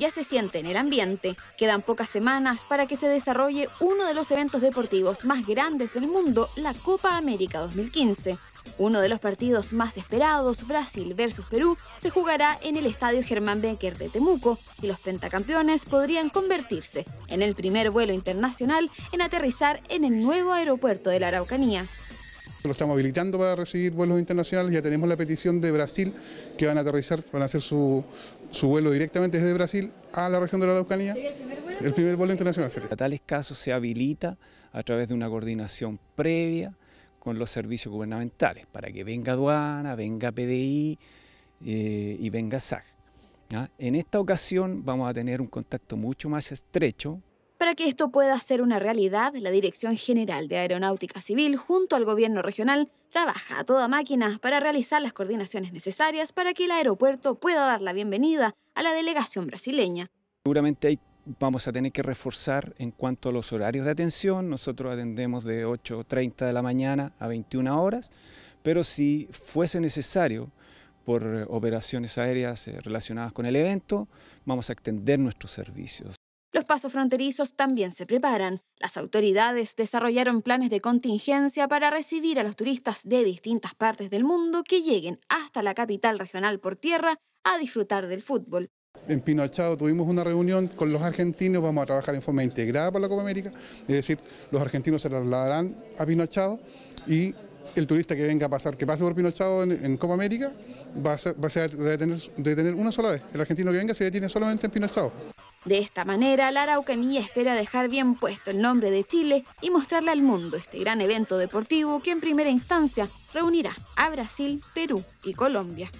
ya se siente en el ambiente. Quedan pocas semanas para que se desarrolle uno de los eventos deportivos más grandes del mundo, la Copa América 2015. Uno de los partidos más esperados, Brasil versus Perú, se jugará en el Estadio Germán Becker de Temuco y los pentacampeones podrían convertirse en el primer vuelo internacional en aterrizar en el nuevo aeropuerto de la Araucanía. Lo estamos habilitando para recibir vuelos internacionales, ya tenemos la petición de Brasil, que van a aterrizar, van a hacer su, vuelo directamente desde Brasil a la región de la Araucanía. el primer vuelo? internacional A tales casos se habilita a través de una coordinación previa con los servicios gubernamentales, para que venga aduana, venga PDI eh, y venga SAC. En esta ocasión vamos a tener un contacto mucho más estrecho para que esto pueda ser una realidad, la Dirección General de Aeronáutica Civil junto al gobierno regional trabaja a toda máquina para realizar las coordinaciones necesarias para que el aeropuerto pueda dar la bienvenida a la delegación brasileña. Seguramente vamos a tener que reforzar en cuanto a los horarios de atención. Nosotros atendemos de 8.30 de la mañana a 21 horas, pero si fuese necesario por eh, operaciones aéreas eh, relacionadas con el evento, vamos a extender nuestros servicios. Los pasos fronterizos también se preparan. Las autoridades desarrollaron planes de contingencia para recibir a los turistas de distintas partes del mundo que lleguen hasta la capital regional por tierra a disfrutar del fútbol. En Pinochado tuvimos una reunión con los argentinos, vamos a trabajar en forma integrada para la Copa América, es decir, los argentinos se trasladarán a Pinochado y el turista que venga a pasar, que pase por Pinochado en, Copa América, va a, tener, tener, una sola vez. El argentino que venga se detiene solamente en Pinochado. De esta manera, la Araucanía espera dejar bien puesto el nombre de Chile y mostrarle al mundo este gran evento deportivo que en primera instancia reunirá a Brasil, Perú y Colombia.